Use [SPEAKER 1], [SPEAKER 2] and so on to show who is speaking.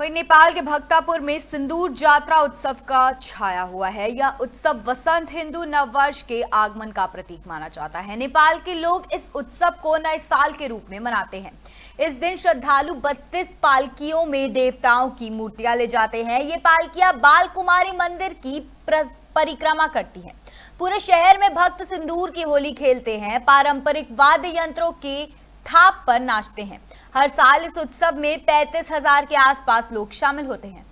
[SPEAKER 1] वही नेपाल के भक्तापुर में सिंदूर यात्रा उत्सव का छाया हुआ है यह उत्सव वसंत हिंदू नववर्ष के आगमन का प्रतीक माना जाता है नेपाल के लोग इस उत्सव को नए साल के रूप में मनाते हैं इस दिन श्रद्धालु 32 पालकियों में देवताओं की मूर्तियां ले जाते हैं ये पालकियां बाल कुमारी मंदिर की परिक्रमा करती हैं पूरे शहर में भक्त सिंदूर की होली खेलते हैं पारंपरिक वाद्य यंत्रों के थाप पर नाचते हैं हर साल इस उत्सव में पैंतीस हजार के आसपास लोग शामिल होते हैं